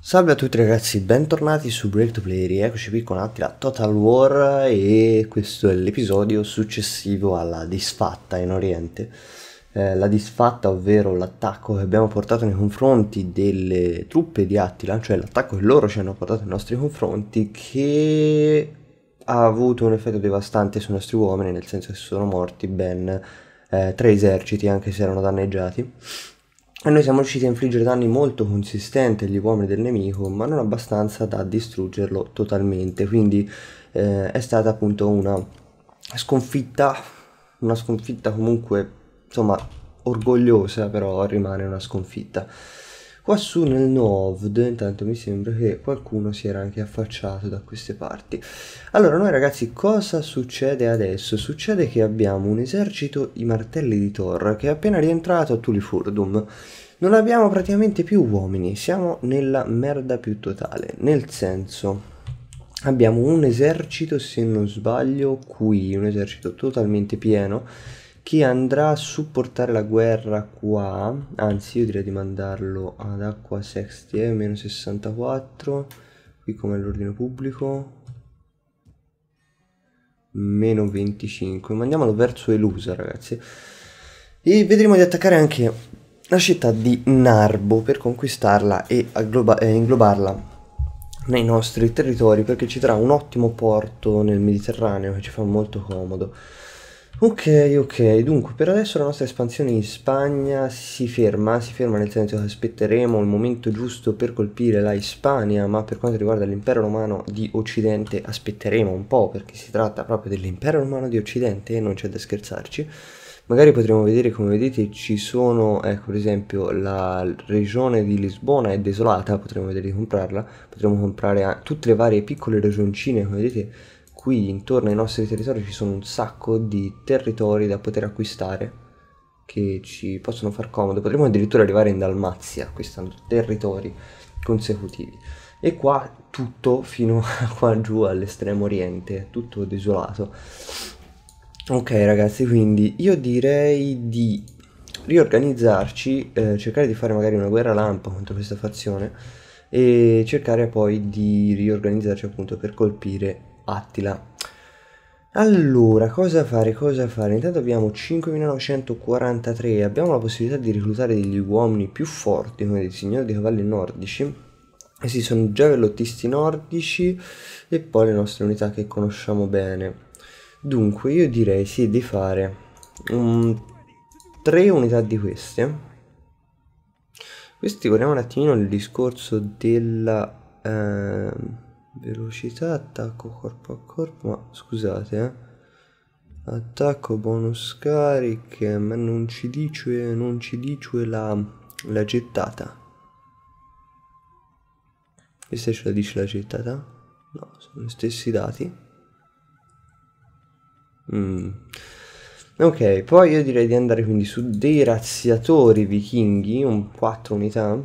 Salve a tutti ragazzi, bentornati su Break to Play, eccoci qui con Attila Total War e questo è l'episodio successivo alla disfatta in Oriente. Eh, la disfatta, ovvero l'attacco che abbiamo portato nei confronti delle truppe di Attila, cioè l'attacco che loro ci hanno portato nei nostri confronti, che ha avuto un effetto devastante sui nostri uomini, nel senso che sono morti ben eh, tre eserciti, anche se erano danneggiati e noi siamo riusciti a infliggere danni molto consistenti agli uomini del nemico, ma non abbastanza da distruggerlo totalmente. Quindi eh, è stata appunto una sconfitta, una sconfitta comunque, insomma, orgogliosa, però rimane una sconfitta. Quassù nel Novd, intanto mi sembra che qualcuno si era anche affacciato da queste parti. Allora, noi ragazzi, cosa succede adesso? Succede che abbiamo un esercito, i martelli di Thor, che è appena rientrato a Tulifurdum. Non abbiamo praticamente più uomini, siamo nella merda più totale, nel senso... Abbiamo un esercito, se non sbaglio, qui, un esercito totalmente pieno, chi andrà a supportare la guerra qua, anzi io direi di mandarlo ad acqua sextie, eh, meno 64, qui come l'ordine pubblico, meno 25, mandiamolo verso Elusa ragazzi, e vedremo di attaccare anche la città di Narbo per conquistarla e eh, inglobarla nei nostri territori perché ci darà un ottimo porto nel Mediterraneo che ci fa molto comodo. Ok, ok, dunque per adesso la nostra espansione in Spagna si ferma, si ferma nel senso che aspetteremo il momento giusto per colpire la Hispania, ma per quanto riguarda l'impero romano di Occidente aspetteremo un po' perché si tratta proprio dell'impero romano di Occidente e non c'è da scherzarci. Magari potremo vedere, come vedete, ci sono, ecco per esempio, la regione di Lisbona è desolata, potremmo vedere di comprarla, potremmo comprare tutte le varie piccole regioncine, come vedete, qui intorno ai nostri territori ci sono un sacco di territori da poter acquistare che ci possono far comodo. Potremmo addirittura arrivare in Dalmazia acquistando territori consecutivi. E qua tutto fino a qua giù all'estremo oriente, tutto desolato. Ok ragazzi, quindi io direi di riorganizzarci, eh, cercare di fare magari una guerra lampo contro questa fazione e cercare poi di riorganizzarci appunto per colpire Attila. Allora, cosa fare, cosa fare? Intanto abbiamo 5943, abbiamo la possibilità di reclutare degli uomini più forti, come dei signori di cavalli nordici. Eh sì, sono giavellottisti nordici e poi le nostre unità che conosciamo bene. Dunque, io direi sì di fare um, tre unità di queste. Questi guardiamo un attimino il discorso della... Eh, velocità, attacco corpo a corpo, ma scusate, eh. Attacco, bonus cariche, ma non ci dice, non ci dice la, la gettata. Questa ce la dice la gettata? No, sono gli stessi dati. Mm. Ok, poi io direi di andare quindi su dei razziatori vichinghi, un 4 unità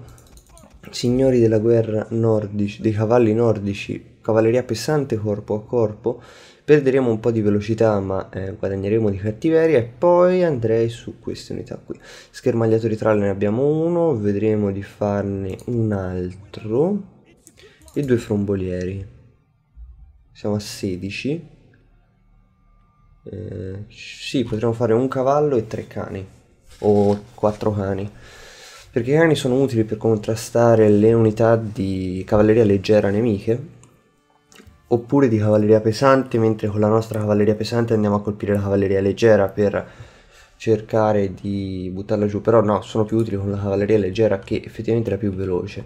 signori della guerra nordici, dei cavalli nordici, cavalleria pesante corpo a corpo, perderemo un po' di velocità ma eh, guadagneremo di cattiveria e poi andrei su queste unità qui. Schermagliatori trale ne abbiamo uno, vedremo di farne un altro e due frombolieri. Siamo a 16. Eh, sì, potremmo fare un cavallo e tre cani o quattro cani perché i cani sono utili per contrastare le unità di cavalleria leggera nemiche oppure di cavalleria pesante, mentre con la nostra cavalleria pesante andiamo a colpire la cavalleria leggera per cercare di buttarla giù, però no, sono più utili con la cavalleria leggera che effettivamente è la più veloce.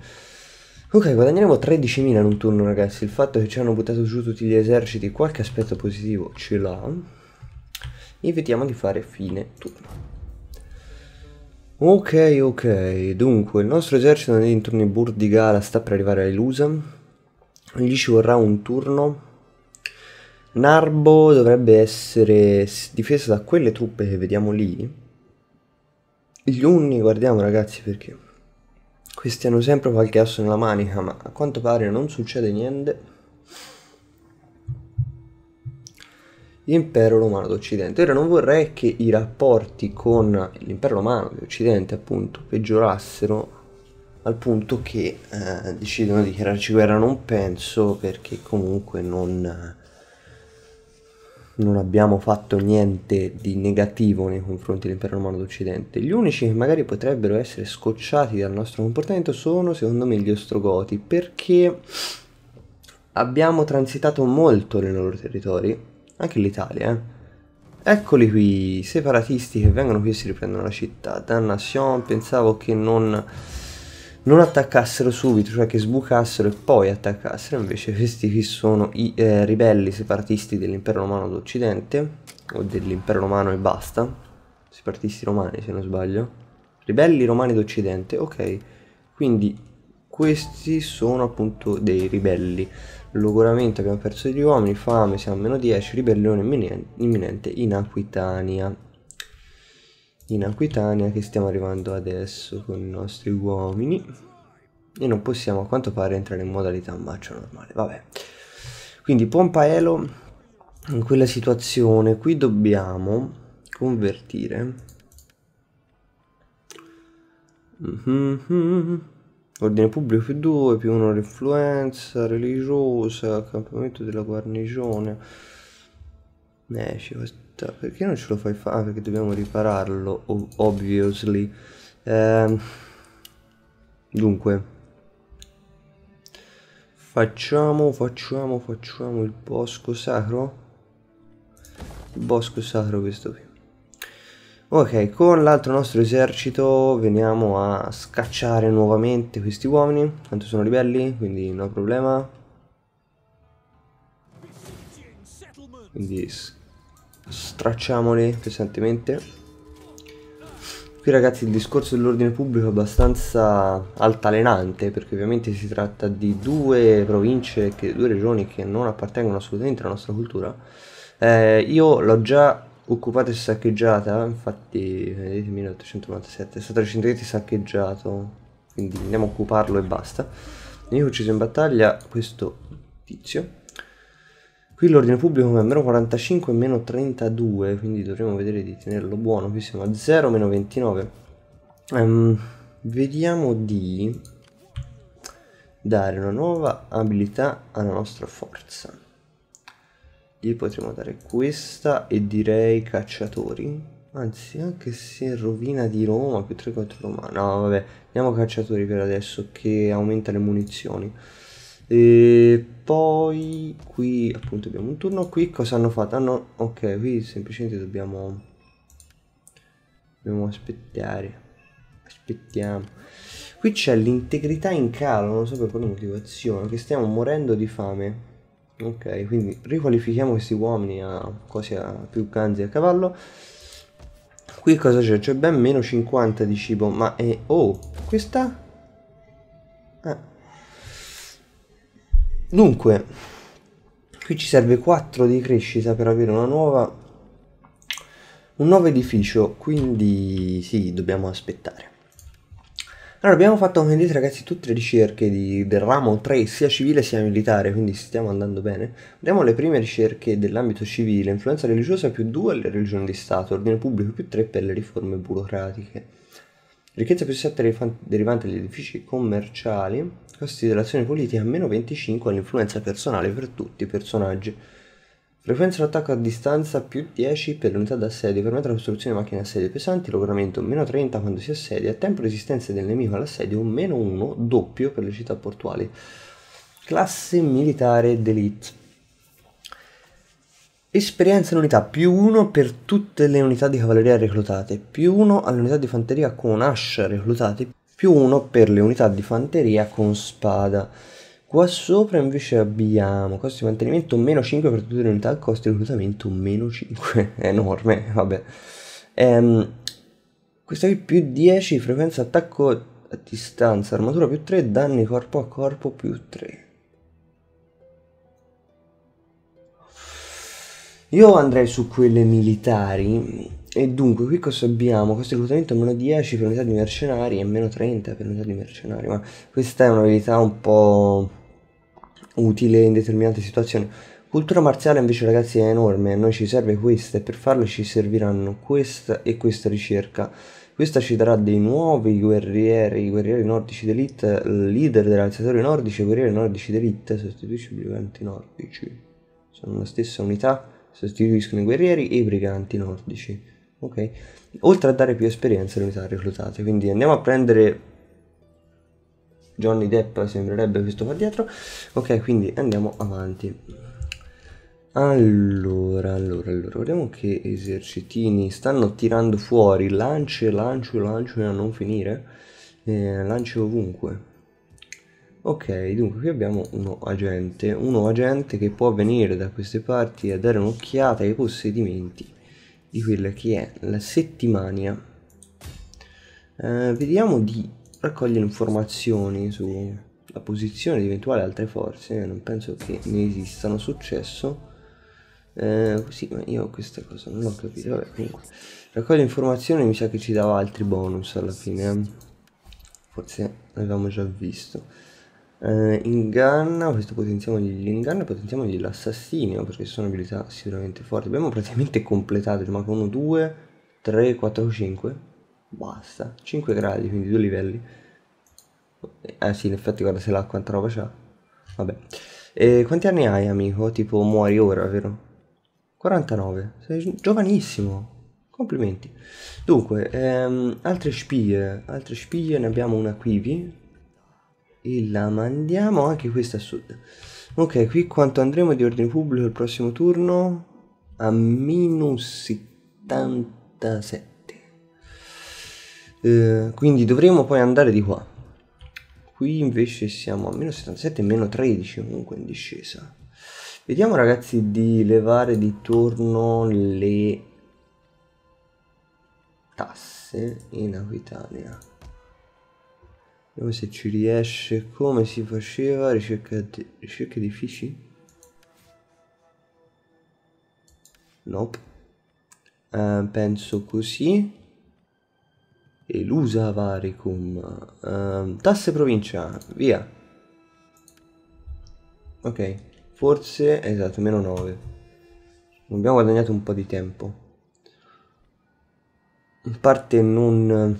Ok, guadagneremo 13.000 in un turno ragazzi, il fatto che ci hanno buttato giù tutti gli eserciti qualche aspetto positivo ce l'ha. Evitiamo di fare fine turno. Ok, ok, dunque il nostro esercito nei dintorni di Burdigala sta per arrivare a Ilusam, gli ci vorrà un turno. Narbo dovrebbe essere difesa da quelle truppe che vediamo lì. Gli unni, guardiamo ragazzi perché questi hanno sempre qualche asso nella manica, ma a quanto pare non succede niente l'impero romano d'Occidente. Ora non vorrei che i rapporti con l'impero romano d'Occidente appunto peggiorassero al punto che eh, decidono di dichiararci guerra, non penso perché comunque non, non abbiamo fatto niente di negativo nei confronti dell'impero romano d'Occidente. Gli unici che magari potrebbero essere scocciati dal nostro comportamento sono secondo me gli ostrogoti perché abbiamo transitato molto nei loro territori anche l'Italia, eh. Eccoli qui, separatisti che vengono qui e si riprendono la città. Dannation, pensavo che non, non attaccassero subito, cioè che sbucassero e poi attaccassero. Invece questi qui sono i eh, ribelli separatisti dell'impero romano d'Occidente, o dell'impero romano e basta. Separatisti romani se non sbaglio. Ribelli romani d'Occidente, ok. Quindi questi sono appunto dei ribelli. Logoramento abbiamo perso gli uomini, fame siamo a meno 10, ribellione imminente in Aquitania. In Aquitania che stiamo arrivando adesso con i nostri uomini. E non possiamo a quanto pare entrare in modalità marcia normale, vabbè. Quindi Pompaelo in quella situazione qui dobbiamo convertire. Mm -hmm. Ordine pubblico più 2, più 1 l'influenza religiosa, accampamento della guarnigione. Eh, ci sta. Perché non ce lo fai fare? Ah, perché dobbiamo ripararlo, obviously. Eh, dunque. Facciamo, facciamo, facciamo il bosco sacro. Il bosco sacro questo qui. Ok, con l'altro nostro esercito veniamo a scacciare nuovamente questi uomini, tanto sono ribelli, quindi no problema. Quindi stracciamoli pesantemente. Qui ragazzi il discorso dell'ordine pubblico è abbastanza altalenante, perché ovviamente si tratta di due province, che, due regioni che non appartengono assolutamente alla nostra cultura. Eh, io l'ho già occupata e saccheggiata, infatti vedete 1897, è stato recentemente saccheggiato, quindi andiamo a occuparlo e basta. Io ho ucciso in battaglia questo tizio. Qui l'ordine pubblico è meno 45 e meno 32, quindi dovremmo vedere di tenerlo buono, qui siamo a 0, meno 29. Um, ehm, vediamo di dare una nuova abilità alla nostra forza gli potremmo dare questa e direi cacciatori anzi anche se rovina di Roma più 3 4 Roma no vabbè andiamo cacciatori per adesso che aumenta le munizioni e poi qui appunto abbiamo un turno qui cosa hanno fatto hanno ok qui semplicemente dobbiamo dobbiamo aspettare aspettiamo qui c'è l'integrità in calo non so per quale motivazione che stiamo morendo di fame Ok, quindi riqualifichiamo questi uomini a cose a più ganzi a cavallo. Qui cosa c'è? C'è ben meno 50 di cibo, ma è... Oh, questa? Ah. Dunque, qui ci serve 4 di crescita per avere una nuova... Un nuovo edificio, quindi sì, dobbiamo aspettare. Allora, abbiamo fatto, come vedete ragazzi, tutte le ricerche di, del ramo 3, sia civile sia militare, quindi stiamo andando bene. Vediamo le prime ricerche dell'ambito civile, influenza religiosa più 2 alle religioni di Stato, ordine pubblico più 3 per le riforme burocratiche. Ricchezza più 7 derivante dagli edifici commerciali, costi dell'azione politica meno 25 all'influenza personale per tutti i personaggi. Frequenza d'attacco a distanza più 10 per l'unità d'assedio, permette la costruzione di macchine assedio pesanti, logramento meno 30 quando si assedia, tempo resistenza del nemico all'assedio meno 1, doppio per le città portuali. Classe militare d'elite. Esperienza in unità, più 1 per tutte le unità di cavalleria reclutate, più 1 alle unità di fanteria con ascia reclutate, più 1 per le unità di fanteria con spada Qua sopra invece abbiamo costo di mantenimento meno 5 per tutte le unità, costo di reclutamento meno 5, è enorme, vabbè. Ehm, questa qui più 10, frequenza attacco a distanza, armatura più 3, danni corpo a corpo più 3. Io andrei su quelle militari e dunque, qui cosa abbiamo? Questo è il reclutamento meno 10 per unità di mercenari e meno 30 per unità di mercenari, ma questa è un'abilità un po' utile in determinate situazioni. Cultura marziale invece ragazzi è enorme, a noi ci serve questa e per farlo ci serviranno questa e questa ricerca. Questa ci darà dei nuovi guerrieri, i guerrieri nordici d'elite, leader dell'alzatore nordici e guerrieri nordici d'elite, sostituisci i briganti nordici. Sono la stessa unità, sostituiscono i guerrieri e i briganti nordici ok? Oltre a dare più esperienza alle unità reclutate, quindi andiamo a prendere Johnny Depp sembrerebbe questo qua dietro ok quindi andiamo avanti allora allora allora vediamo che esercitini stanno tirando fuori lance lancio lancio a non finire eh, lancio ovunque ok dunque qui abbiamo uno agente uno agente che può venire da queste parti a dare un'occhiata ai possedimenti di quella che è la settimania eh, vediamo di raccogliere informazioni sulla posizione di eventuali altre forze eh, non penso che ne esistano successo eh, sì ma io questa cosa non ho capito. vabbè comunque raccoglie informazioni mi sa che ci dava altri bonus alla fine eh. forse l'avevamo già visto eh, inganna, questo potenziamogli l'inganna e potenziamogli l'assassinio perché sono abilità sicuramente forti. Abbiamo praticamente completato, ci mancano 2, 3, 4, 5. Basta, 5 gradi, quindi due livelli. Eh sì, in effetti guarda se l'ha quanta roba c'ha. Vabbè. E quanti anni hai amico? Tipo muori ora, vero? 49, sei giovanissimo. Complimenti. Dunque, ehm, altre spie, altre spie, ne abbiamo una qui, e la mandiamo anche questa a sud ok qui quanto andremo di ordine pubblico il prossimo turno a meno 77 eh, quindi dovremo poi andare di qua qui invece siamo a meno 77 meno 13 comunque in discesa vediamo ragazzi di levare di torno le tasse in Aquitania Vediamo se ci riesce. Come si faceva? Ricerca di, ricerca di fici? Nope. Uh, penso così. Elusa Varicum. Uh, ehm, tasse provincia. Via. Ok. Forse, esatto, meno 9. abbiamo guadagnato un po' di tempo. In parte non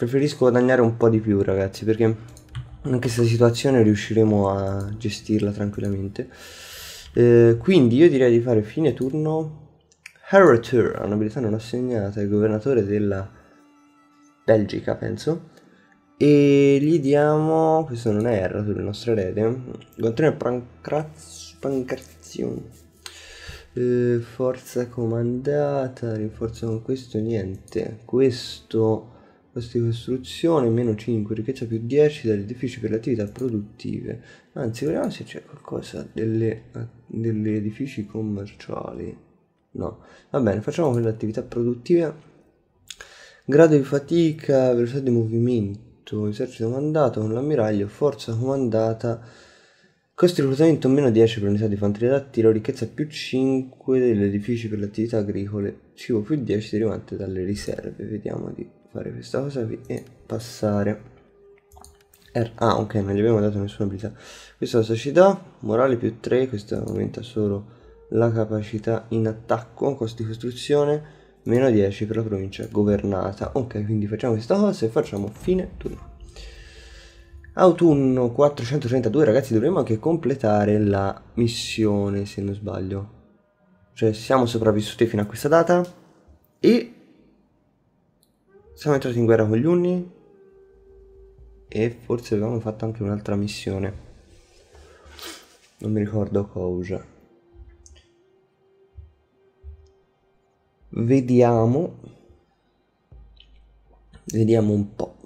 Preferisco guadagnare un po' di più ragazzi perché anche questa situazione riusciremo a gestirla tranquillamente. Eh, quindi io direi di fare fine turno Heratur, un'abilità non assegnata, il governatore della Belgica penso. E gli diamo, questo non è Heratur, il nostro erede, Gontrone Pancrazione. Eh, forza comandata, rinforzo con questo niente, questo costi di costruzione meno 5 ricchezza più 10 dagli edifici per le attività produttive anzi vediamo se c'è qualcosa delle, degli edifici commerciali no va bene facciamo quelle attività produttive grado di fatica velocità di movimento esercito comandato con l'ammiraglio forza comandata costi di reclutamento meno 10 per l'unità di fanteria da tiro ricchezza più 5 degli edifici per le attività agricole cibo più 10 derivante dalle riserve vediamo di fare questa cosa qui e passare ah ok non gli abbiamo dato nessuna abilità questa cosa ci dà morale più 3 questo aumenta solo la capacità in attacco costo di costruzione meno 10 per la provincia governata ok quindi facciamo questa cosa e facciamo fine turno autunno 432 ragazzi dovremmo anche completare la missione se non sbaglio cioè siamo sopravvissuti fino a questa data e siamo entrati in guerra con gli Unni. E forse avevamo fatto anche un'altra missione. Non mi ricordo cosa. Vediamo. Vediamo un po'.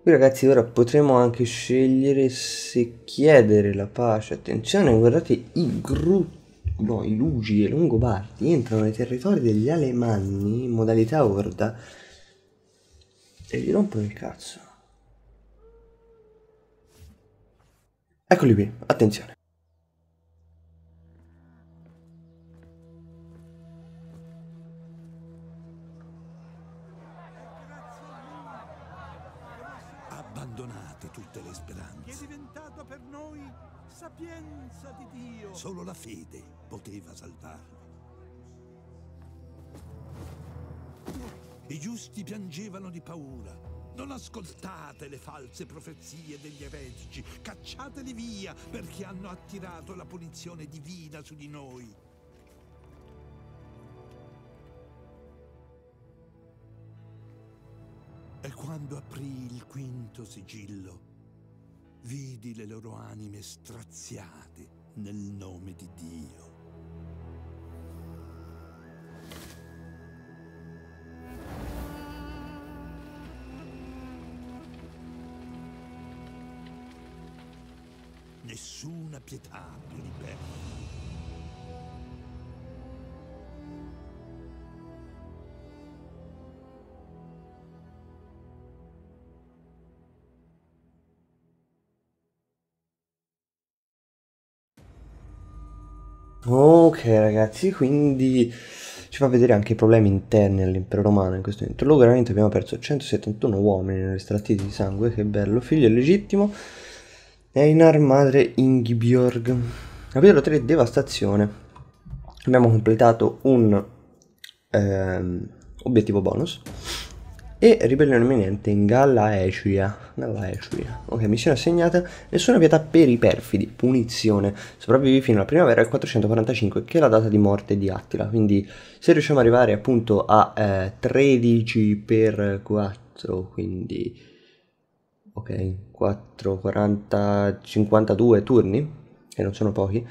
Qui ragazzi ora potremo anche scegliere se chiedere la pace. Attenzione, guardate i grutti no, i Lugi e i Longobardi entrano nei territori degli Alemanni in modalità orda e gli rompono il cazzo. Eccoli qui, attenzione. Abbandonate tutte le speranze. Che è diventato per noi sapienza di Dio. Solo la fede poteva salvarli. I giusti piangevano di paura. Non ascoltate le false profezie degli eretici, cacciateli via perché hanno attirato la punizione divina su di noi. E quando aprì il quinto sigillo, vidi le loro anime straziate nel nome di Dio. nessuna pietà più di Perry. Ok ragazzi, quindi ci fa vedere anche i problemi interni all'impero romano in questo momento. Logo veramente abbiamo perso 171 uomini nelle strattite di sangue, che bello, figlio legittimo Einar, madre Inghibjorg. Capitolo 3, devastazione. Abbiamo completato un ehm, obiettivo bonus. E ribellione imminente in Gallaecia. Gallaecia. Ok, missione assegnata. Nessuna pietà per i perfidi. Punizione. Sopravvivi fino alla primavera del 445, che è la data di morte di Attila. Quindi se riusciamo ad arrivare appunto a eh, 13 per 4, quindi ok, 4, 40, 52 turni, che non sono pochi,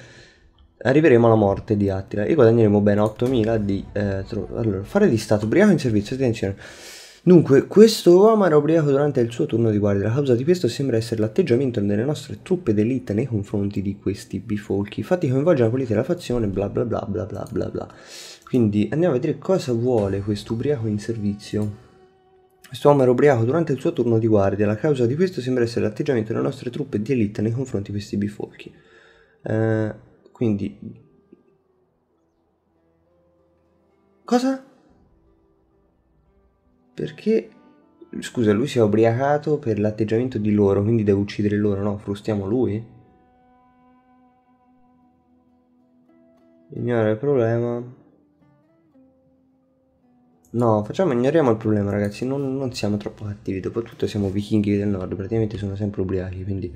arriveremo alla morte di Attila e guadagneremo ben 8000 di... Eh, allora, fare di stato ubriaco in servizio, attenzione. Dunque, questo uomo era ubriaco durante il suo turno di guardia. La causa di questo sembra essere l'atteggiamento delle nostre truppe d'elite nei confronti di questi bifolchi. Infatti coinvolge la politica della fazione, bla bla bla bla bla bla. Quindi andiamo a vedere cosa vuole questo ubriaco in servizio. Quest'uomo era ubriaco durante il suo turno di guardia. La causa di questo sembra essere l'atteggiamento delle nostre truppe di elite nei confronti di questi bifolchi. Eh, quindi... Cosa? Perché... Scusa, lui si è ubriacato per l'atteggiamento di loro, quindi deve uccidere loro, no? Frustiamo lui? Ignora il problema. No, facciamo, ignoriamo il problema, ragazzi. Non, non siamo troppo cattivi. Dopotutto siamo vichinghi del nord, praticamente sono sempre ubriachi, quindi non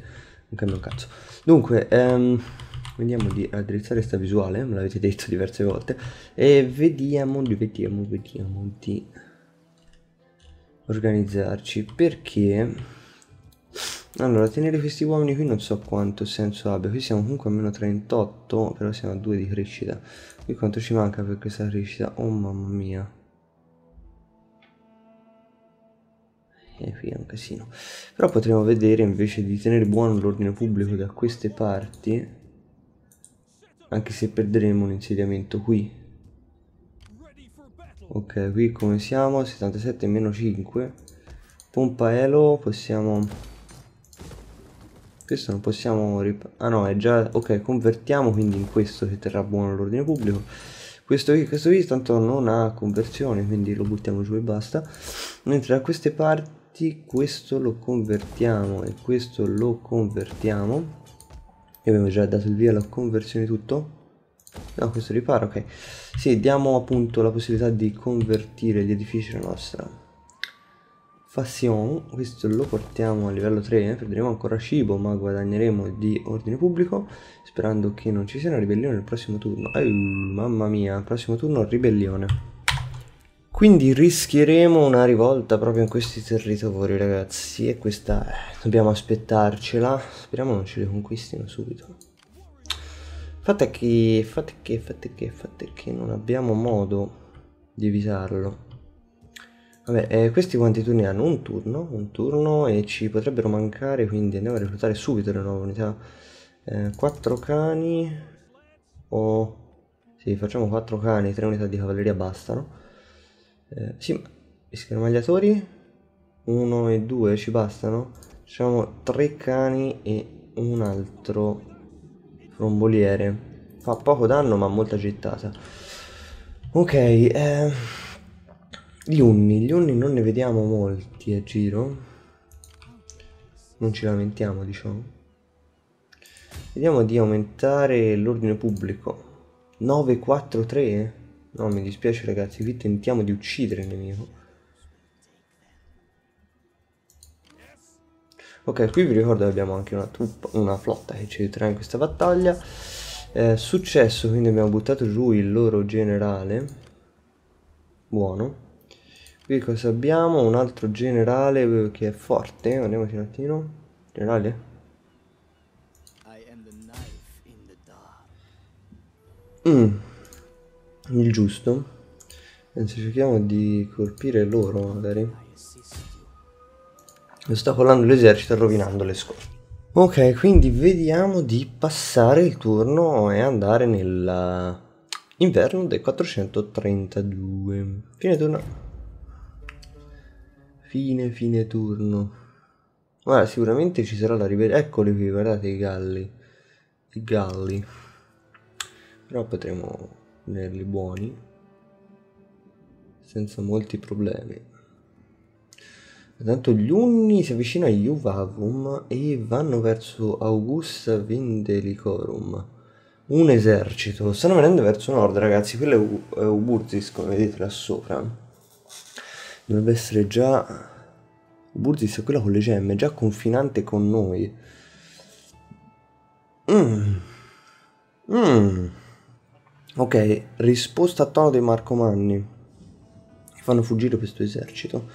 cambia un cazzo. Dunque, ehm, vediamo di addrizzare questa visuale, me l'avete detto diverse volte. E vediamo di, vediamo, vediamo di organizzarci. Perché... Allora, tenere questi uomini qui non so quanto senso abbia. Qui siamo comunque a meno 38, però siamo a 2 di crescita. Qui quanto ci manca per questa crescita? Oh mamma mia. e eh, qui è un casino però potremmo vedere invece di tenere buono l'ordine pubblico da queste parti anche se perderemo un insediamento qui ok qui come siamo 77 meno 5 pompaelo possiamo questo non possiamo ah no è già ok convertiamo quindi in questo che terrà buono l'ordine pubblico questo qui, questo qui tanto non ha conversione quindi lo buttiamo giù e basta mentre da queste parti infatti questo lo convertiamo e questo lo convertiamo e abbiamo già dato il via alla conversione tutto no questo riparo ok sì diamo appunto la possibilità di convertire gli edifici alla nostra fassiamo questo lo portiamo a livello 3 eh. perderemo ancora cibo ma guadagneremo di ordine pubblico sperando che non ci sia una ribellione nel prossimo turno Ehi, mamma mia prossimo turno ribellione quindi rischieremo una rivolta proprio in questi territori, ragazzi. E questa eh, dobbiamo aspettarcela. Speriamo non ce le conquistino subito. Fate che, fate che, fate che, fate che non abbiamo modo di evitarlo. Vabbè, eh, questi quanti turni hanno? Un turno, un turno e ci potrebbero mancare, quindi andiamo a reclutare subito le nuove unità. Eh, 4 cani o... sì, facciamo 4 cani, 3 unità di cavalleria bastano eh, sì schermagliatori 1 e 2 ci bastano facciamo 3 cani e un altro romboliere. fa poco danno ma molta gittata ok eh, gli unni gli unni non ne vediamo molti a giro non ci lamentiamo diciamo vediamo di aumentare l'ordine pubblico 943 No, mi dispiace ragazzi, qui tentiamo di uccidere il nemico. Ok, qui vi ricordo che abbiamo anche una, truppa, una flotta che ci aiuterà in questa battaglia. Eh, successo, quindi abbiamo buttato giù il loro generale. Buono. Qui cosa abbiamo? Un altro generale eh, che è forte. Andiamoci un attimo. Generale? Mmm il giusto. Anzi, cerchiamo di colpire loro, magari. sta Ostacolando l'esercito rovinando le scorte. Ok, quindi vediamo di passare il turno e andare nell'inverno del 432. Fine turno. Fine, fine turno. Guarda, sicuramente ci sarà la ribellione. Eccoli qui, guardate i galli. I galli. Però potremo tenerli buoni senza molti problemi. Tanto gli Unni si avvicina a Juvavum e vanno verso Augusta Vindelicorum. Un esercito. Stanno venendo verso nord, ragazzi. Quello è Uburzis, come vedete là sopra. Dovrebbe essere già... Uburzis è quella con le gemme, già confinante con noi. Mmm. Mmm. Ok, risposta a tono dei Marcomanni, che fanno fuggire questo esercito,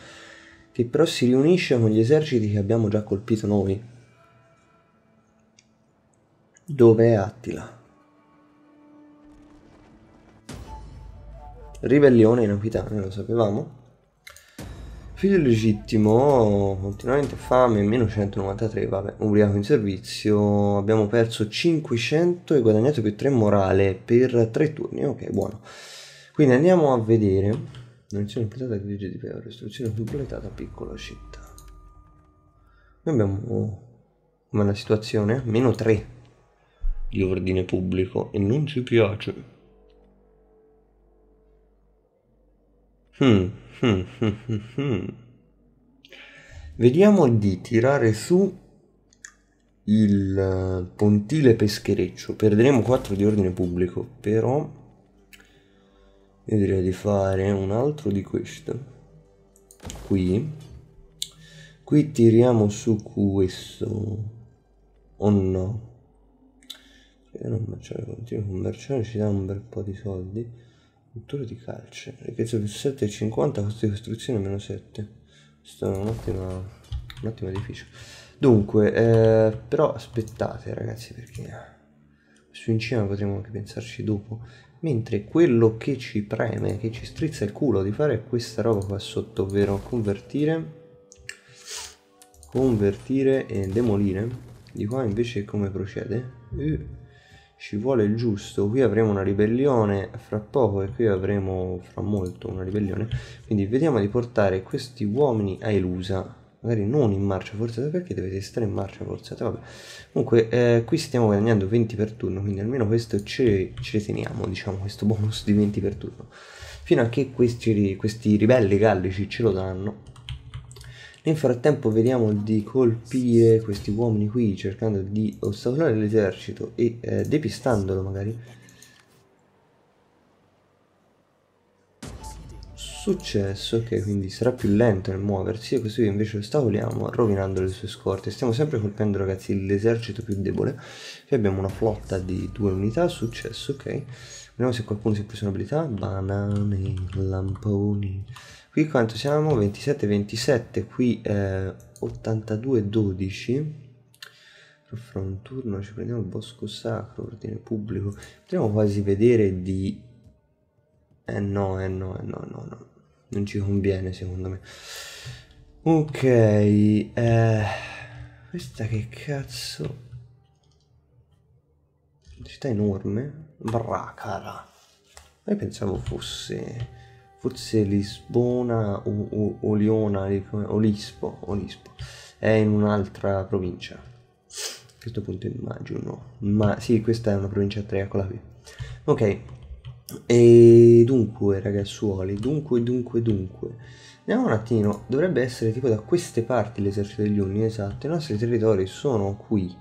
che però si riunisce con gli eserciti che abbiamo già colpito noi. Dov'è Attila? Ribellione in Aquitania, lo sapevamo. Figlio legittimo, continuamente fame, meno 193, vabbè, ubriaco in servizio, abbiamo perso 500 e guadagnato più 3 morale per 3 turni, ok, buono. Quindi andiamo a vedere, istruzione completata, grigio di peore, istruzione completata, piccola città. Noi abbiamo come la situazione? Meno 3 di ordine pubblico e non ci piace. Hmm. Vediamo di tirare su il pontile peschereccio. Perderemo 4 di ordine pubblico, però io direi di fare un altro di questo. Qui. Qui tiriamo su questo. Oh no. Perché non c'è il continuo commerciale, ci dà un bel po' di soldi. Cultura di calce. Ricchezza più 7 e 50, costo di costruzione meno 7. Questo è un ottimo, un ottimo edificio. Dunque, eh, però aspettate ragazzi perché eh, su in cima potremo anche pensarci dopo. Mentre quello che ci preme, che ci strizza il culo di fare è questa roba qua sotto, ovvero convertire, convertire e demolire. Di qua invece come procede? Uh ci vuole il giusto, qui avremo una ribellione fra poco e qui avremo fra molto una ribellione, quindi vediamo di portare questi uomini a Elusa, magari non in marcia forzata, perché dovete stare in marcia forzata, vabbè. Comunque eh, qui stiamo guadagnando 20 per turno, quindi almeno questo ce, ce teniamo, diciamo, questo bonus di 20 per turno, fino a che questi, questi ribelli gallici ce lo danno nel frattempo vediamo di colpire questi uomini qui cercando di ostacolare l'esercito e eh, depistandolo magari successo che quindi sarà più lento nel muoversi e così invece lo ostacoliamo rovinando le sue scorte. Stiamo sempre colpendo ragazzi l'esercito più debole, qui abbiamo una flotta di due unità, successo, ok. Vediamo se qualcuno si è preso un'abilità, banane, lamponi. Qui quanto siamo? 27-27, qui eh, 82-12. Fra un turno ci prendiamo il bosco sacro, ordine pubblico. Potremmo quasi vedere di eh no, eh no, eh no, no, no non ci conviene secondo me. Ok, eh, questa che cazzo... Città enorme? Bracara. Io pensavo fosse... Forse Lisbona o, o, o Liona, o Lispo, o Lispo. È in un'altra provincia. A questo punto immagino. Ma sì, questa è una provincia a 3, eccola qui. Ok, e dunque, ragazzuoli, dunque, dunque, dunque. Andiamo un attimo, dovrebbe essere tipo da queste parti l'esercito degli Unni, esatto. I nostri territori sono qui.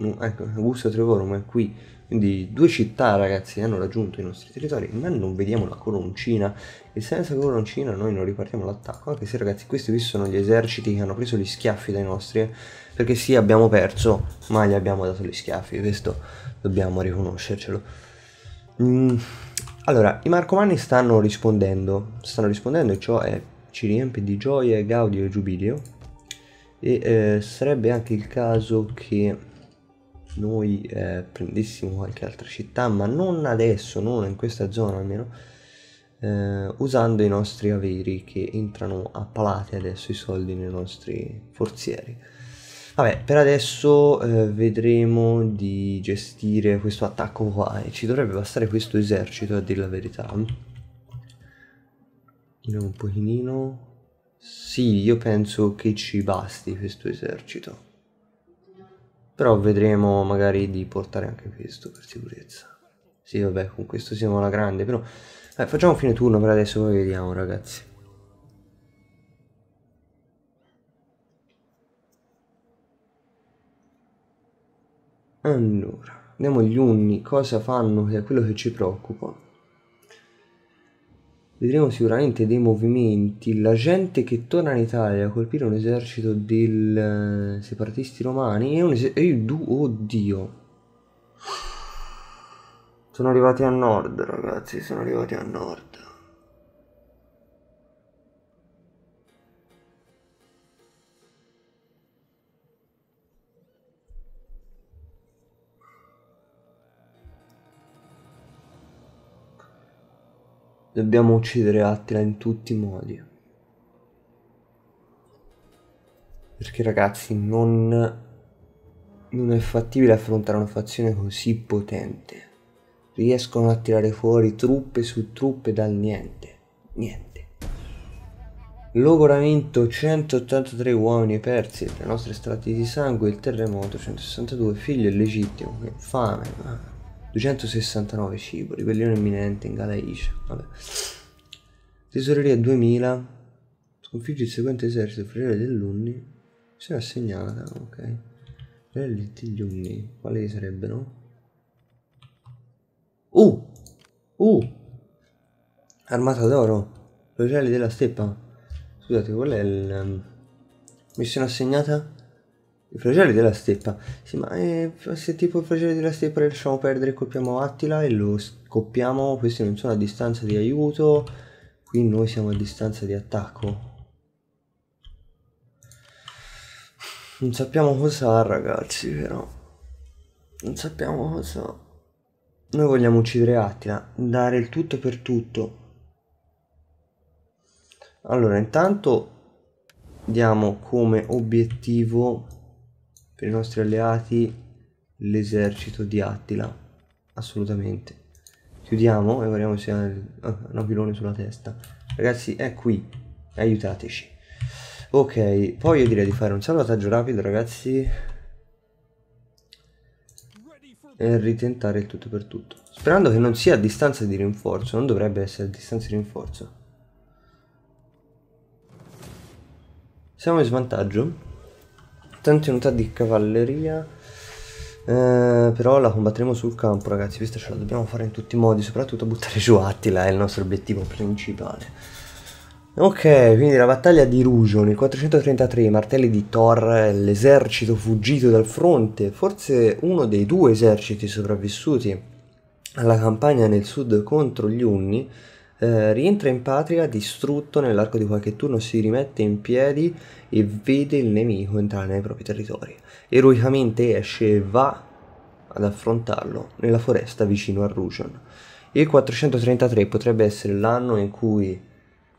Mm, ecco, Augusto Trevorum è qui. Quindi due città, ragazzi, hanno raggiunto i nostri territori, ma non vediamo la coroncina. E senza coroncina noi non ripartiamo l'attacco. Anche se, ragazzi, questi qui sono gli eserciti che hanno preso gli schiaffi dai nostri. Eh. Perché sì, abbiamo perso, ma gli abbiamo dato gli schiaffi. Questo dobbiamo riconoscercelo. Mm, allora, i marcomani stanno rispondendo, stanno rispondendo e ciò è, ci riempie di gioia, gaudio e giubilio. E eh, sarebbe anche il caso che noi eh, prendessimo qualche altra città, ma non adesso, non in questa zona almeno, eh, usando i nostri averi che entrano a palate adesso i soldi nei nostri forzieri. Vabbè, per adesso eh, vedremo di gestire questo attacco qua e ci dovrebbe bastare questo esercito a dire la verità. Vediamo un pochino. Sì, io penso che ci basti questo esercito. Però vedremo magari di portare anche questo per sicurezza. Sì, vabbè, con questo siamo alla grande, però... Eh, facciamo fine turno per adesso, poi vediamo ragazzi. Allora, vediamo gli unni, cosa fanno che è quello che ci preoccupa. Vedremo sicuramente dei movimenti, la gente che torna in Italia a colpire un esercito del eh, separatisti romani e un esercito... Oddio! Sono arrivati a nord ragazzi, sono arrivati a nord. Dobbiamo uccidere Attila in tutti i modi. Perché ragazzi non, non è fattibile affrontare una fazione così potente. Riescono a tirare fuori truppe su truppe dal niente. Niente. Logoramento 183 uomini persi per le nostre strati di sangue, il terremoto 162 figlio illegittimo, che fame. 269 cibo, ribellione imminente in Gala Vabbè. Tesoreria 2000. Sconfigge il seguente esercito, Friere dell'Unni. Si era assegnata, ok. Relitti gli Unni. Quali sarebbero? Uh! Uh! Armata d'oro. Floricelli della steppa. Scusate, qual è il... Um, ehm, missione assegnata? I Fragiali della Steppa. Sì, ma eh, se tipo i Fragiali della Steppa li lasciamo perdere, colpiamo Attila e lo scoppiamo, questi non sono a distanza di aiuto, qui noi siamo a distanza di attacco. Non sappiamo cosa ragazzi, però. Non sappiamo cosa... Noi vogliamo uccidere Attila, dare il tutto per tutto. Allora, intanto diamo come obiettivo per i nostri alleati l'esercito di Attila assolutamente chiudiamo e guardiamo se ha il ah, un pilone sulla testa ragazzi è qui aiutateci ok poi io direi di fare un salvataggio rapido ragazzi e ritentare il tutto per tutto sperando che non sia a distanza di rinforzo non dovrebbe essere a distanza di rinforzo siamo in svantaggio Tante unità di cavalleria. Eh, però la combatteremo sul campo, ragazzi. Questa ce la dobbiamo fare in tutti i modi. Soprattutto buttare giù Attila è il nostro obiettivo principale. Ok, quindi la battaglia di Rugioni, 433 i martelli di Thor, l'esercito fuggito dal fronte, forse uno dei due eserciti sopravvissuti alla campagna nel sud contro gli Unni, eh, rientra in patria distrutto nell'arco di qualche turno, si rimette in piedi e vede il nemico entrare nei propri territori. Eroicamente esce e va ad affrontarlo nella foresta vicino a Rujon. Il 433 potrebbe essere l'anno in cui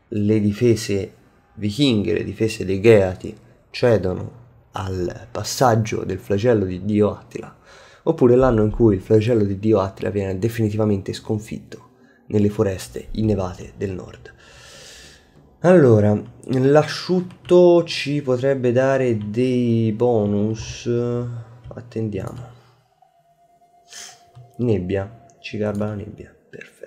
le difese vichinghe, le difese dei Geati, cedono al passaggio del flagello di Dio Attila, oppure l'anno in cui il flagello di Dio Attila viene definitivamente sconfitto nelle foreste innevate del nord. Allora, l'asciutto ci potrebbe dare dei bonus. Attendiamo. Nebbia, ci garba la nebbia, perfetto.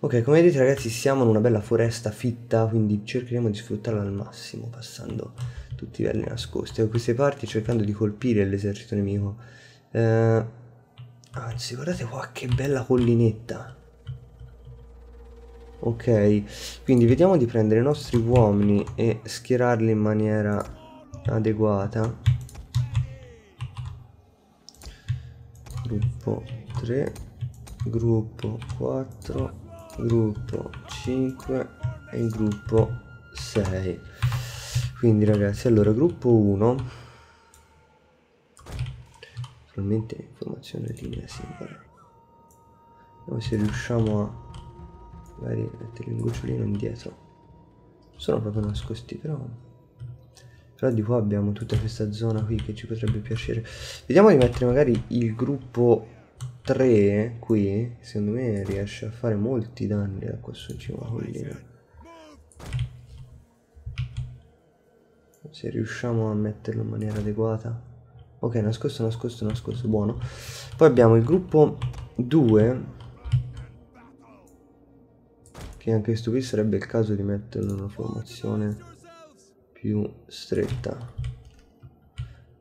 Ok, come vedete ragazzi siamo in una bella foresta fitta, quindi cercheremo di sfruttarla al massimo passando tutti i livelli nascosti. Da queste parti cercando di colpire l'esercito nemico. Eh, anzi, guardate qua che bella collinetta ok quindi vediamo di prendere i nostri uomini e schierarli in maniera adeguata gruppo 3 gruppo 4 gruppo 5 e gruppo 6 quindi ragazzi allora gruppo 1 probabilmente informazione linea singola vediamo se riusciamo a magari metterli un gocciolino indietro sono proprio nascosti però però di qua abbiamo tutta questa zona qui che ci potrebbe piacere vediamo di mettere magari il gruppo 3 qui secondo me riesce a fare molti danni da qua cima collina se riusciamo a metterlo in maniera adeguata ok nascosto nascosto nascosto buono poi abbiamo il gruppo 2 che anche questo qui sarebbe il caso di metterlo in una formazione più stretta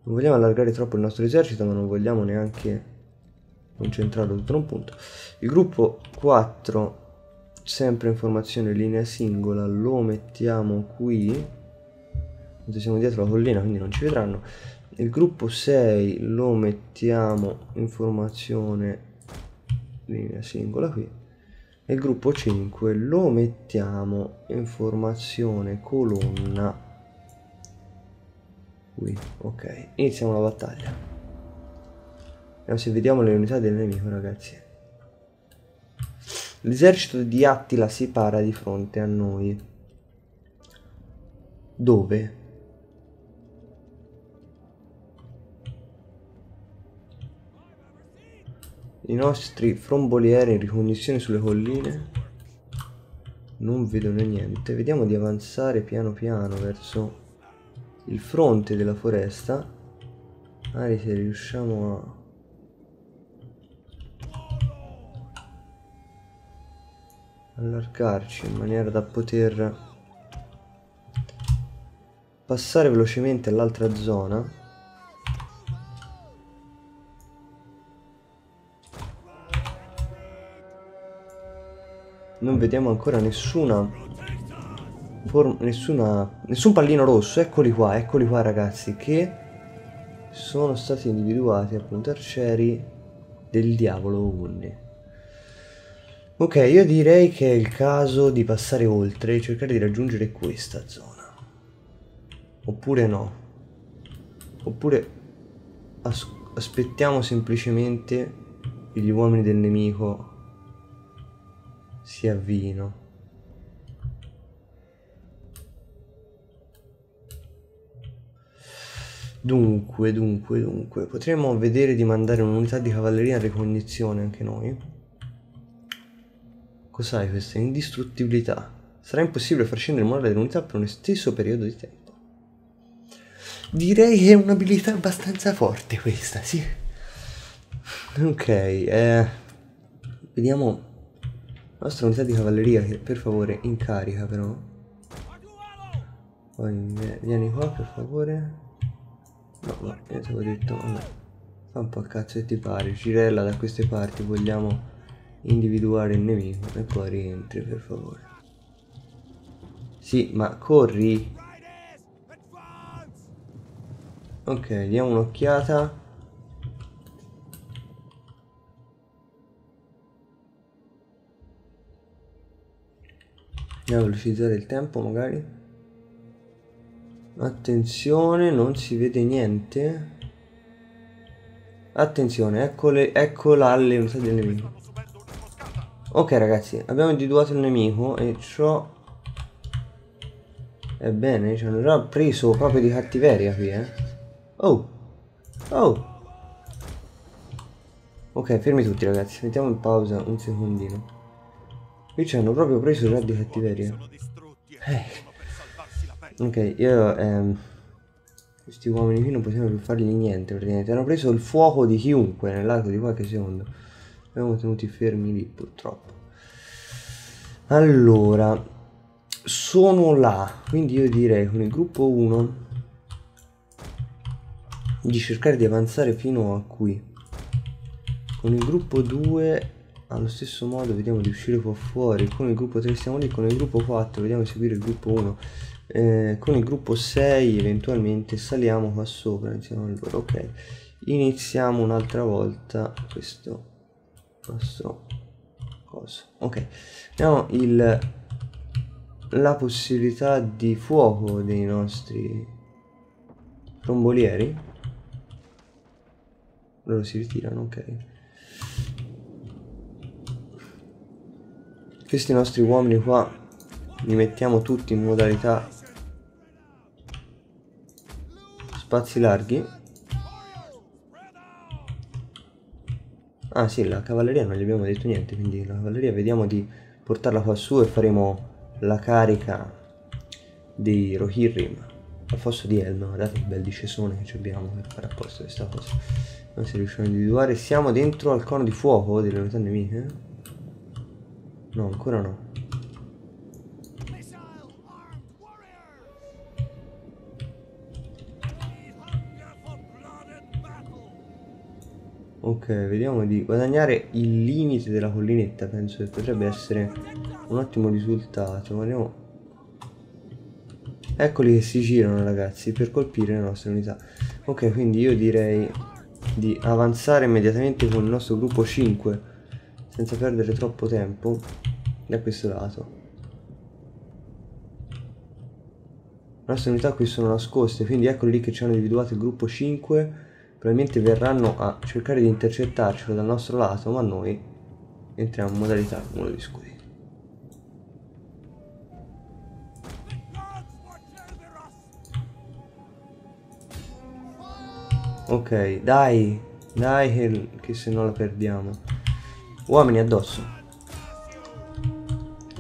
non vogliamo allargare troppo il nostro esercito ma non vogliamo neanche concentrarlo tutto in un punto il gruppo 4 sempre in formazione linea singola lo mettiamo qui siamo dietro la collina quindi non ci vedranno il gruppo 6 lo mettiamo in formazione linea singola qui nel gruppo 5 lo mettiamo in formazione colonna qui ok iniziamo la battaglia vediamo eh, se vediamo le unità del nemico ragazzi l'esercito di Attila si para di fronte a noi dove i nostri frombolieri in ricognizione sulle colline non vedono niente vediamo di avanzare piano piano verso il fronte della foresta magari se riusciamo a allargarci in maniera da poter passare velocemente all'altra zona non vediamo ancora nessuna nessuna nessun pallino rosso eccoli qua eccoli qua ragazzi che sono stati individuati appunto arcieri del diavolo unni ok io direi che è il caso di passare oltre e cercare di raggiungere questa zona oppure no oppure as aspettiamo semplicemente gli uomini del nemico si avvino. Dunque, dunque, dunque, potremmo vedere di mandare un'unità di cavalleria a ricognizione anche noi. Cos'hai questa? Indistruttibilità. Sarà impossibile far scendere il morale dell'unità per un stesso periodo di tempo. Direi che è un'abilità abbastanza forte questa, sì. Ok, eh, vediamo nostra unità di cavalleria, che per favore, incarica però. Poi vieni qua, per favore. No, no, io ti avevo detto, vabbè. Fa un po' a cazzo che ti pare, girella da queste parti, vogliamo individuare il nemico e poi rientri, per favore. Sì, ma corri! Ok, diamo un'occhiata. andiamo a velocizzare il tempo magari attenzione non si vede niente attenzione eccole, eccola l'alleanza del nemico ok ragazzi abbiamo individuato il nemico e ciò ebbene ci hanno già preso proprio di cattiveria qui eh oh oh ok fermi tutti ragazzi mettiamo in pausa un secondino Lì ci hanno proprio preso già di cattiveria. Eh. Ok, io... Ehm, questi uomini qui non possiamo più fargli niente praticamente. Hanno preso il fuoco di chiunque nell'arco di qualche secondo. Abbiamo tenuti fermi lì purtroppo. Allora, sono là. Quindi io direi con il gruppo 1 di cercare di avanzare fino a qui. Con il gruppo 2 allo stesso modo vediamo di uscire qua fuori con il gruppo 3 siamo lì con il gruppo 4 vediamo di seguire il gruppo 1 eh, con il gruppo 6 eventualmente saliamo qua sopra iniziamo al loro ok iniziamo un'altra volta questo nostro coso ok abbiamo il la possibilità di fuoco dei nostri rombolieri loro si ritirano ok Questi nostri uomini qua li mettiamo tutti in modalità spazi larghi. Ah sì, la cavalleria non gli abbiamo detto niente, quindi la cavalleria vediamo di portarla qua su e faremo la carica dei Rohirrim al fosso di Elma. Guardate che bel discesone che abbiamo per fare apposta questa cosa. Non si riusciamo a individuare. Siamo dentro al cono di fuoco delle unità nemiche. Eh? No, ancora no. Ok, vediamo di guadagnare il limite della collinetta, penso che potrebbe essere un ottimo risultato. Guardiamo. Eccoli che si girano ragazzi per colpire le nostre unità. Ok, quindi io direi di avanzare immediatamente con il nostro gruppo 5 senza perdere troppo tempo da questo lato. Le nostre unità qui sono nascoste, quindi eccoli lì che ci hanno individuato il gruppo 5, probabilmente verranno a cercare di intercettarcelo dal nostro lato, ma noi entriamo in modalità cumulo di scudi. Ok, dai, dai che, che se no la perdiamo. Uomini addosso.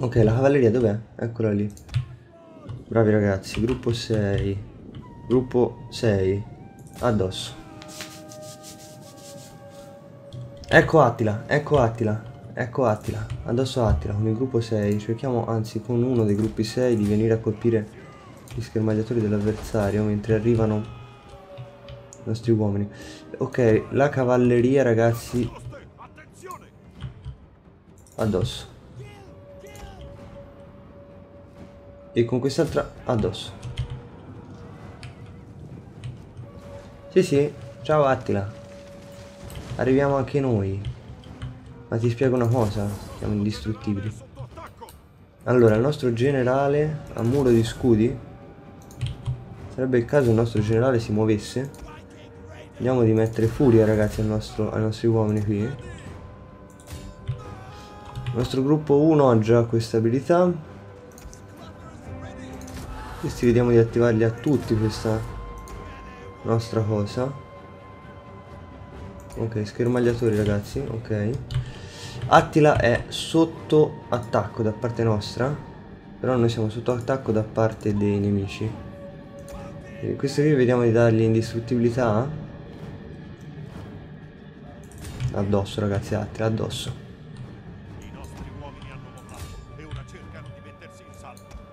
Ok, la cavalleria dov'è? Eccola lì. Bravi ragazzi, gruppo 6. Gruppo 6. Addosso. Ecco Attila, ecco Attila, ecco Attila. Addosso Attila con il gruppo 6. Cerchiamo, anzi, con uno dei gruppi 6 di venire a colpire gli schermagliatori dell'avversario mentre arrivano i nostri uomini. Ok, la cavalleria, ragazzi, addosso e con quest'altra addosso sì sì ciao Attila arriviamo anche noi ma ti spiego una cosa siamo indistruttibili allora il nostro generale a muro di scudi sarebbe il caso il nostro generale si muovesse Andiamo di mettere furia ragazzi al nostro, ai nostri uomini qui nostro gruppo 1 ha già questa abilità questi vediamo di attivarli a tutti questa nostra cosa ok schermagliatori ragazzi ok Attila è sotto attacco da parte nostra però noi siamo sotto attacco da parte dei nemici e questo qui vediamo di dargli indistruttibilità addosso ragazzi Attila addosso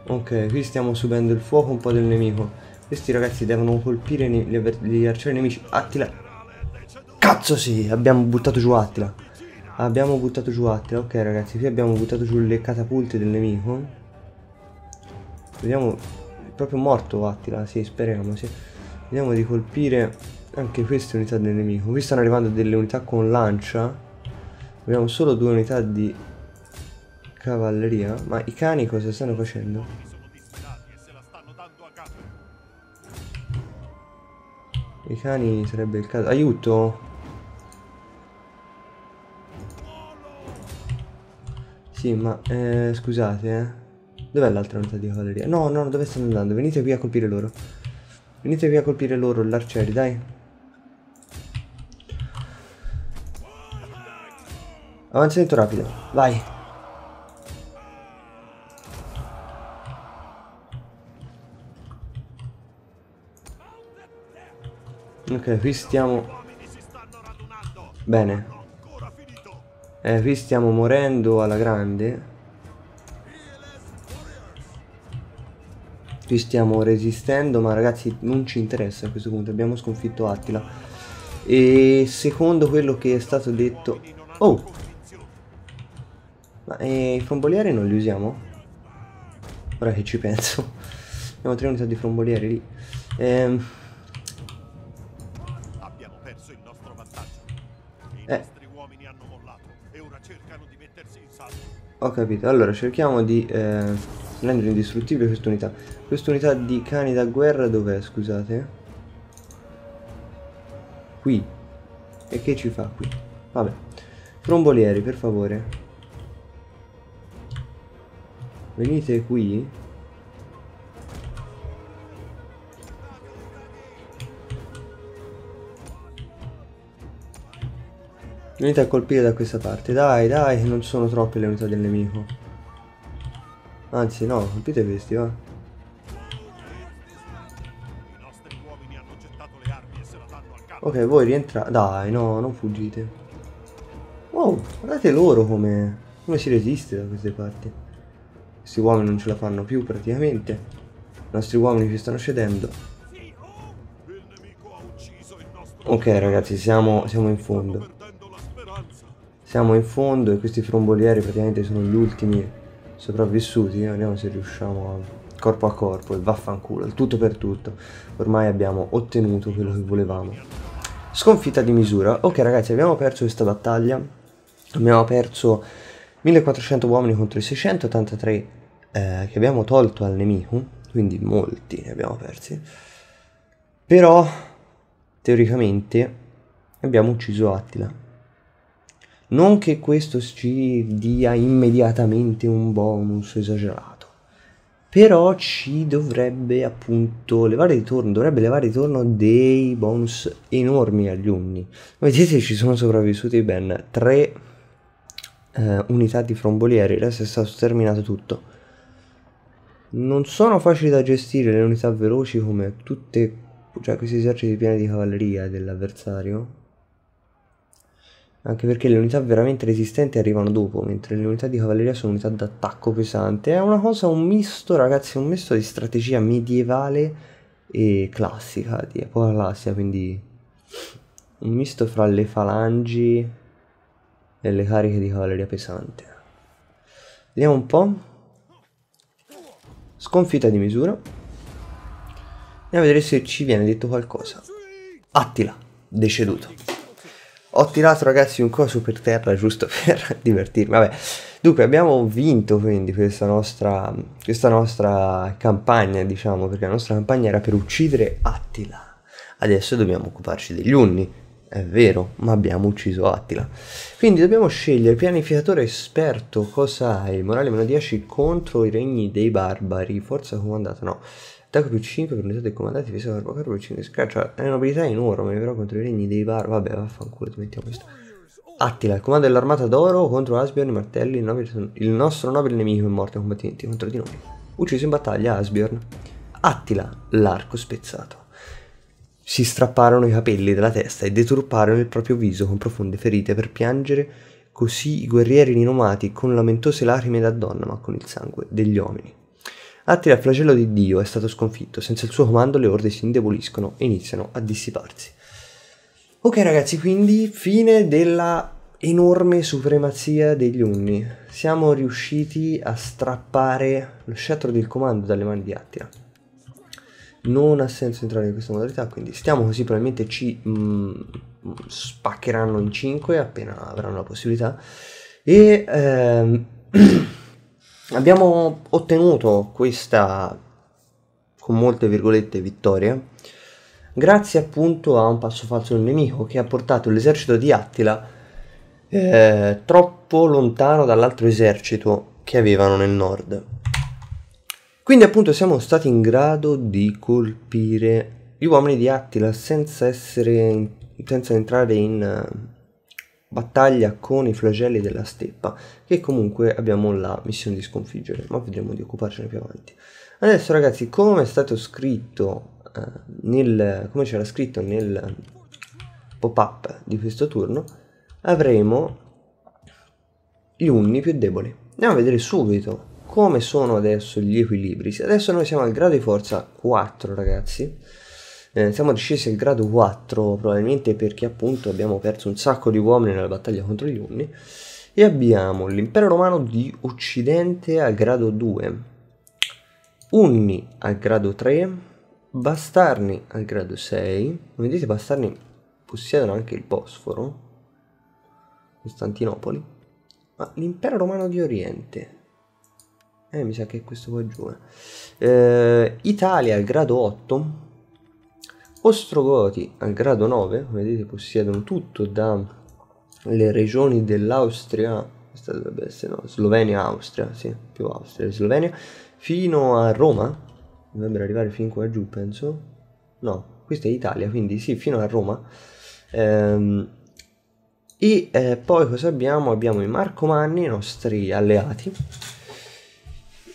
Ok, qui stiamo subendo il fuoco un po' del nemico. Questi ragazzi devono colpire gli arcieri nemici. Attila! Cazzo sì, abbiamo buttato giù Attila. Abbiamo buttato giù Attila. Ok ragazzi, qui abbiamo buttato giù le catapulte del nemico. Vediamo... È proprio morto Attila, sì, speriamo, sì. Vediamo di colpire anche queste unità del nemico. Qui stanno arrivando delle unità con lancia. Abbiamo solo due unità di Cavalleria? Ma i cani cosa stanno facendo? I cani sarebbe il caso... Aiuto! Sì, ma eh, scusate, eh. Dov'è l'altra unità di cavalleria? No, no, dove stanno andando? Venite qui a colpire loro. Venite qui a colpire loro, l'arcieri, dai. Avanzamento rapido, vai. Ok, qui stiamo... Bene. Eh, qui stiamo morendo alla grande. Qui stiamo resistendo, ma ragazzi non ci interessa a questo punto. Abbiamo sconfitto Attila. E secondo quello che è stato detto... Oh! Ma eh, i frombolieri non li usiamo? Ora che ci penso. Abbiamo tre unità di frombolieri lì. Ehm... Ho capito, allora cerchiamo di eh, rendere indistruttibile quest'unità. Quest'unità di cani da guerra dov'è, scusate? Qui. E che ci fa qui? Vabbè. Trombolieri, per favore. Venite qui Venite a colpire da questa parte. Dai, dai, non sono troppe le unità del nemico. Anzi, no, colpite questi, va. Ok, voi rientrate. Dai, no, non fuggite. Wow, guardate loro come, come si resiste da queste parti. Questi uomini non ce la fanno più praticamente. I nostri uomini ci stanno cedendo. Ok ragazzi, siamo, siamo in fondo. Siamo in fondo e questi frombolieri praticamente sono gli ultimi sopravvissuti. Vediamo se riusciamo a, corpo a corpo e vaffanculo, il tutto per tutto. Ormai abbiamo ottenuto quello che volevamo. Sconfitta di misura. Ok ragazzi, abbiamo perso questa battaglia. Abbiamo perso 1400 uomini contro i 683 eh, che abbiamo tolto al nemico, quindi molti ne abbiamo persi. Però teoricamente abbiamo ucciso Attila. Non che questo ci dia immediatamente un bonus esagerato, però ci dovrebbe appunto levare ritorno, dovrebbe levare di dei bonus enormi agli unni. Vedete ci sono sopravvissuti ben 3 eh, unità di frombolieri, adesso è stato sterminato tutto. Non sono facili da gestire le unità veloci come tutte, cioè questi eserciti pieni di cavalleria dell'avversario, anche perché le unità veramente resistenti arrivano dopo, mentre le unità di cavalleria sono unità d'attacco pesante. È una cosa, un misto, ragazzi, un misto di strategia medievale e classica, di epoca classica, quindi un misto fra le falangi e le cariche di cavalleria pesante. Vediamo un po'. Sconfitta di misura. Andiamo a vedere se ci viene detto qualcosa. Attila, deceduto. Ho tirato ragazzi un coso per terra giusto per divertirmi. Vabbè. Dunque abbiamo vinto quindi questa nostra, questa nostra campagna, diciamo, perché la nostra campagna era per uccidere Attila. Adesso dobbiamo occuparci degli Unni. È vero, ma abbiamo ucciso Attila. Quindi dobbiamo scegliere pianificatore esperto, cosa hai? Morale meno 10 contro i regni dei barbari, forza comandata no. Attacco più 5 per unità dei comandanti, fissa barbacarro più 5 scaccia. Cioè, è nobiltà in oro, ma ne verrò contro i regni dei barbari. Vabbè, vaffanculo, ti mettiamo questo. Attila, il comando dell'armata d'oro contro Asbjorn, i martelli, il, nobile, il nostro nobile nemico è morto ai combattimenti contro di noi. Ucciso in battaglia Asbjorn. Attila, l'arco spezzato si strapparono i capelli dalla testa e deturparono il proprio viso con profonde ferite per piangere, così i guerrieri rinomati con lamentose lacrime da donna ma con il sangue degli uomini. Attila, flagello di Dio, è stato sconfitto, senza il suo comando le orde si indeboliscono e iniziano a dissiparsi. Ok ragazzi, quindi fine della enorme supremazia degli Unni. Siamo riusciti a strappare lo scettro del comando dalle mani di Attila non ha senso entrare in questa modalità, quindi stiamo così, probabilmente ci mh, mm, spaccheranno in 5 appena avranno la possibilità. E ehm, abbiamo ottenuto questa, con molte virgolette, vittoria, grazie appunto a un passo falso del nemico che ha portato l'esercito di Attila eh, troppo lontano dall'altro esercito che avevano nel nord quindi appunto siamo stati in grado di colpire gli uomini di Attila senza essere senza entrare in eh, battaglia con i flagelli della steppa che comunque abbiamo la missione di sconfiggere, ma vedremo di occuparcene più avanti. Adesso ragazzi, come è stato scritto eh, nel come c'era scritto nel pop-up di questo turno, avremo gli unni più deboli. Andiamo a vedere subito come sono adesso gli equilibri. Adesso noi siamo al grado di forza 4, ragazzi. Eh, siamo discesi al grado 4 probabilmente perché appunto abbiamo perso un sacco di uomini nella battaglia contro gli Unni e abbiamo l'impero romano di occidente al grado 2 Unni al grado 3 Bastarni al grado 6 come vedete Bastarni possiedono anche il Bosforo Costantinopoli ma l'impero romano di oriente eh, mi sa che questo qua giù. Eh, eh Italia al grado 8. Ostrogoti al grado 9. Vedete, possiedono tutto dalle regioni dell'Austria. Questa dovrebbe essere no, Slovenia-Austria, sì, più Austria, Slovenia, fino a Roma. Dovrebbero arrivare fin qua giù, penso. No, questa è Italia, quindi sì, fino a Roma. Ehm, e eh, poi cosa abbiamo? Abbiamo i Marcomanni, i nostri alleati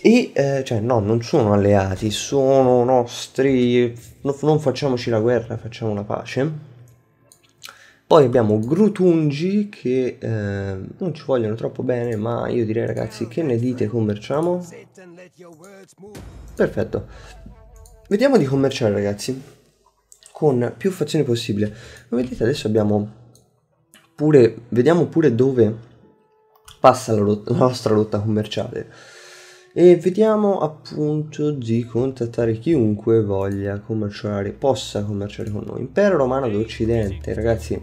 e eh, cioè, no, non sono alleati, sono nostri. No, non facciamoci la guerra, facciamo la pace. Poi abbiamo Grutungi che eh, non ci vogliono troppo bene, ma io direi ragazzi che ne dite commerciamo? Perfetto. Vediamo di commerciare ragazzi, con più fazioni possibile. Come vedete adesso abbiamo pure, vediamo pure dove passa la, la nostra lotta commerciale e vediamo appunto di contattare chiunque voglia commerciare, possa commerciare con noi. Impero Romano d'Occidente, ragazzi,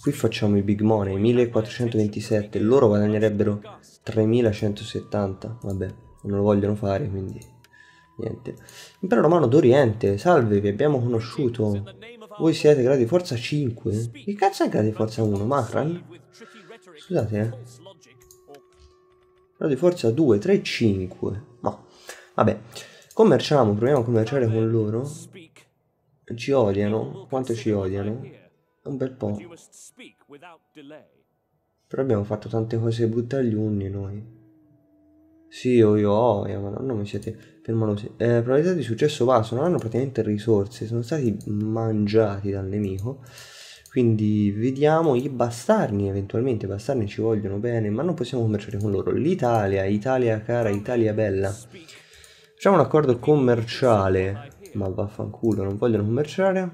qui facciamo i big money, 1427, loro guadagnerebbero 3170, vabbè, non lo vogliono fare, quindi niente. Impero Romano d'Oriente, salve, vi abbiamo conosciuto. Voi siete gradi forza 5? Che cazzo è gradi forza 1, Macran? Scusate, eh grado di forza 2, 3, 5. No, vabbè, commerciamo, proviamo a commerciare con loro. Ci odiano, quanto ci odiano? Un bel po'. Però abbiamo fatto tante cose brutte agli unni noi. Sì, o io, oh, io, ma non mi siete permalosi. Eh, probabilità di successo basso, non hanno praticamente risorse, sono stati mangiati dal nemico. Quindi vediamo i bastarni, eventualmente i bastarni ci vogliono bene, ma non possiamo commerciare con loro. L'Italia, Italia cara, Italia bella. Facciamo un accordo commerciale, ma vaffanculo, non vogliono commerciare.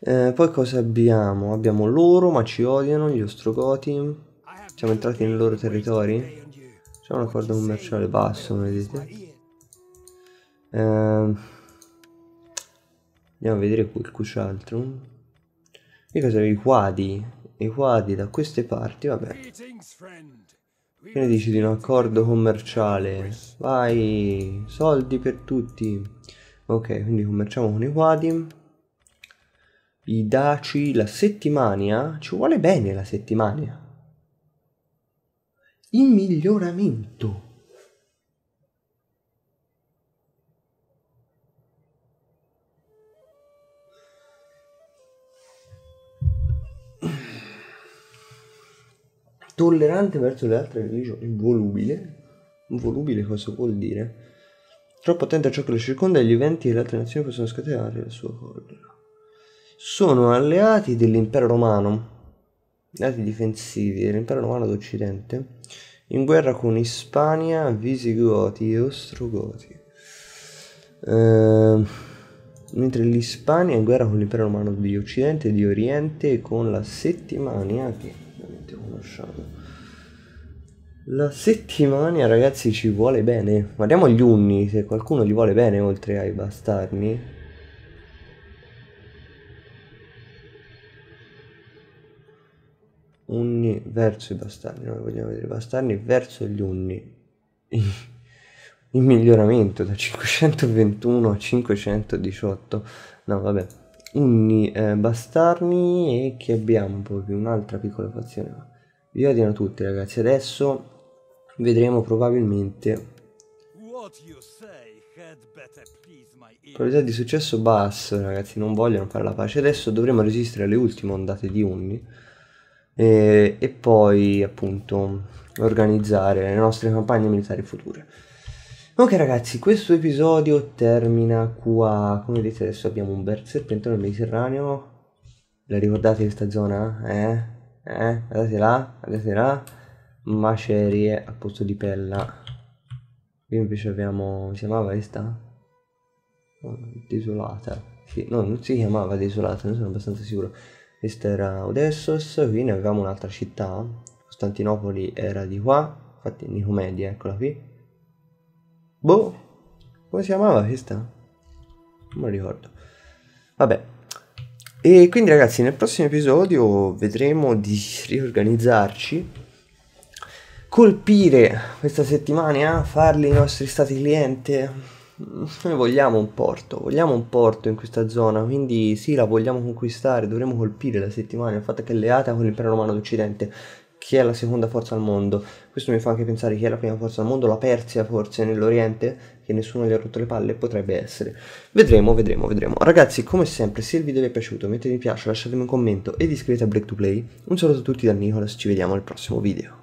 Eh, poi cosa abbiamo? Abbiamo loro, ma ci odiano, gli ostrogoti. Siamo entrati nei loro territori? Facciamo un accordo commerciale basso, vedete. Ehm andiamo a vedere qualcos'altro che cosa i quadi i quadi da queste parti vabbè che ne dici di un accordo commerciale vai soldi per tutti ok quindi commerciamo con i quadi i daci la settimania ci vuole bene la settimania Il miglioramento tollerante verso le altre religioni, volubile. Volubile cosa vuol dire? Troppo attento a ciò che lo circonda e agli eventi che le altre nazioni possono scatenare la sua collera. Sono alleati dell'impero romano, alleati difensivi dell'impero romano d'Occidente, in guerra con Ispania, Visigoti e Ostrogoti. Uh, mentre l'Ispania è in guerra con l'impero romano di Occidente e di Oriente e con la Settimania che conosciamo. La settimana, ragazzi, ci vuole bene. Guardiamo gli unni, se qualcuno gli vuole bene oltre ai bastardi. Unni verso i bastardi, noi vogliamo vedere i bastarni verso gli unni. Il miglioramento da 521 a 518. No, vabbè. Unni, eh, bastarni e che abbiamo poi un'altra piccola fazione vi odiano tutti ragazzi adesso vedremo probabilmente probabilità di successo basso ragazzi non vogliono fare la pace adesso dovremo resistere alle ultime ondate di unni e, e poi appunto organizzare le nostre campagne militari future Ok ragazzi, questo episodio termina qua, come vedete adesso abbiamo un bel serpentone nel Mediterraneo, la ricordate questa zona? Eh? eh, andate là, andate là, macerie al posto di pella. Qui invece abbiamo, si chiamava questa? Desolata. Sì, no, non si chiamava Desolata, non sono abbastanza sicuro. Questa era Odessos, qui ne avevamo un'altra città. Costantinopoli era di qua, infatti Nicomedia, eccola qui. Boh, come si chiamava questa? Non me lo ricordo. Vabbè, e quindi ragazzi nel prossimo episodio vedremo di riorganizzarci, colpire questa settimana, eh, farli i nostri stati cliente. Noi vogliamo un porto, vogliamo un porto in questa zona, quindi sì la vogliamo conquistare, dovremo colpire la settimana, fatta che è alleata con l'impero romano d'Occidente chi è la seconda forza al mondo. Questo mi fa anche pensare chi è la prima forza al mondo, la Persia forse nell'Oriente, che nessuno gli ha rotto le palle, potrebbe essere. Vedremo, vedremo, vedremo. Ragazzi, come sempre, se il video vi è piaciuto, mettete mi piace, lasciatemi un commento ed iscrivetevi a Break 2 Play. Un saluto a tutti da Nicolas, ci vediamo al prossimo video.